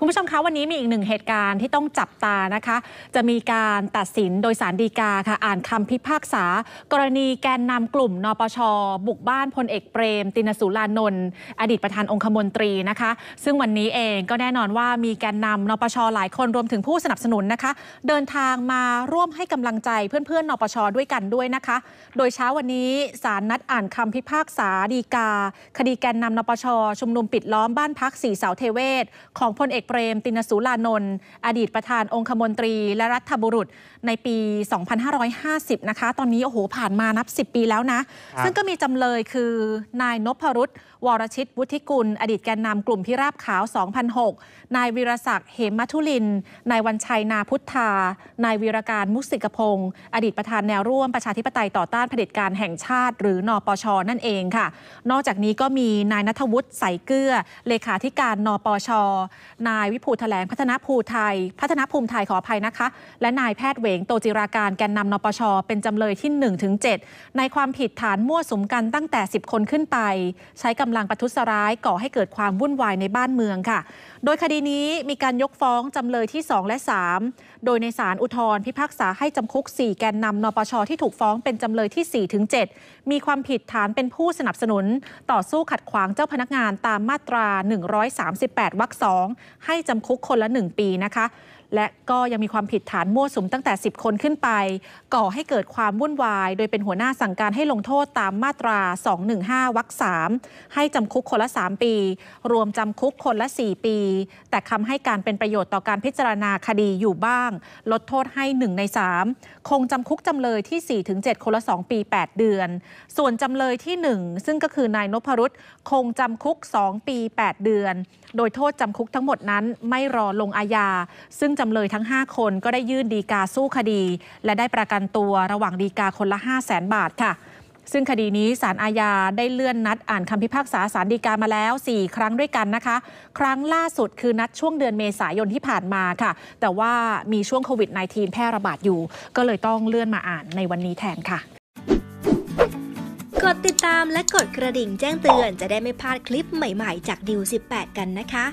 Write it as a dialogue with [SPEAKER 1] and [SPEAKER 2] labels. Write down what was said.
[SPEAKER 1] คุณผู้ชมคะ วันนี้มีอีกหนึ่งเหตุการณ์ที่ต้องจับตานะคะ จะมีการตัดสินโดยสารดีกาค่ะอ่านคำพิพากษา กรณีแกนนำกลุ่ม นปช บุกบ้านพลเอกเปรม ตินสุรานนท์อดีตประธานองคมนตรีนะคะ ซึ่งวันนี้เองก็แน่นอนว่ามีแกนนำนปชหลายคนรวมถึงผู้สนับสนุนนะคะ เดินทางมาร่วมให้กำลังใจเพื่อนๆนปชด้วยกันด้วยนะคะ โดยเช้าวันนี้สารนัดอ่านคำพิพากษาดีกา คดีแกนนำนปชชุมนุมปิดล้อมบ้านพักสีเสาเทเวศของพลเอกเปรมตินสุลานนท์อดีตประธานองคมนตรี และรัฐบุรุษในปี 2550 นะคะ ตอนนี้ โอ้โหผ่านมานับ 10 ปีแล้วนะ ซึ่งก็มีจำเลยคือนายนพรุษวรชิต วุฒิกุล อดีตแกนนำกลุ่มพิราบขาว 2006 นายวีรศักดิ์เหมมัทุลินนายวันชัยนาพุทธา นายวีรการมุสิกพงศ์อดีตประธานแนวร่วมประชาธิปไตยต่อต้านเผด็จการแห่งชาติ หรือนอปชนั่นเองค่ะ นอกจากนี้ก็มีนายนัทวุฒิใสเกลือเลขาธิการนปช นายายวิภูแถลงพัฒนาภูไทย พัฒนาภูมิไทยขออภัยนะคะ และนายแพทย์เหวงโตจิราการแกนนำนปช เป็นจำเลยที่ 1-7 ในความผิดฐานมั่วสุมกันตั้งแต่ 10 คนขึ้นไป ใช้กำลังประทุษร้าย ก่อให้เกิดความวุ่นวายในบ้านเมืองค่ะ โดยคดีนี้มีการยกฟ้องจำเลยที่ 2 และ 3 โดยในศาลอุทธรพิพากษาให้จำคุก4แกนนำนปชที่ถูกฟ้องเป็นจำเลยที่4-7 มีความผิดฐานเป็นผู้สนับสนุน ต่อสู้ขัดขวางเจ้าพนักงานตามมาตรา 138วรรคสองให้จำคุกคนละ 1 ปีนะคะและก็ยังมีความผิดฐานมั่วสุมตั้งแต่ 10 คนขึ้นไป ก่อให้เกิดความวุ่นวาย โดยเป็นหัวหน้าสั่งการให้ลงโทษตามมาตรา 215วรรค3ให้จำคุกคนละ 3 ปี รวมจำคุกคนละ 4 ปี แต่คำให้การเป็นประโยชน์ต่อการพิจารณาคดีอยู่บ้าง ลดโทษให้ 1 ใน 3 คงจำคุกจำเลยที่ 4-7คนละ 2 ปี 8 เดือน ส่วนจำเลยที่ 1 ซึ่งก็คือนายนพรุตคงจำคุก2ปี 8 เดือน โดยโทษจำคุกทั้งหมดนั้นไม่รอลงอาญาซึ่งจำเลยทั้ง 5 คนก็ได้ยื่นดีกาสู้คดี และได้ประกันตัวระหว่างดีกาคนละ 5 0 0แสนบาทค่ะ ซึ่งคดีนี้สารอาญาได้เลื่อนนัดอ่านคำพิพากษาสารดีกามาแล้ว 4 ครั้งด้วยกันนะคะ ครั้งล่าสุดคือนัดช่วงเดือนเมษายนที่ผ่านมาค่ะ แต่ว่ามีช่วงโควิด -19 แพร่ระบาดอยู่ ก็เลยต้องเลื่อนมาอ่านในวันนี้แทนค่ะ กดติดตามและกดกระดิ่งแจ้งเตือน จะได้ไม่พลาดคลิปใหม่ ๆ จากดิว18 กันนะคะ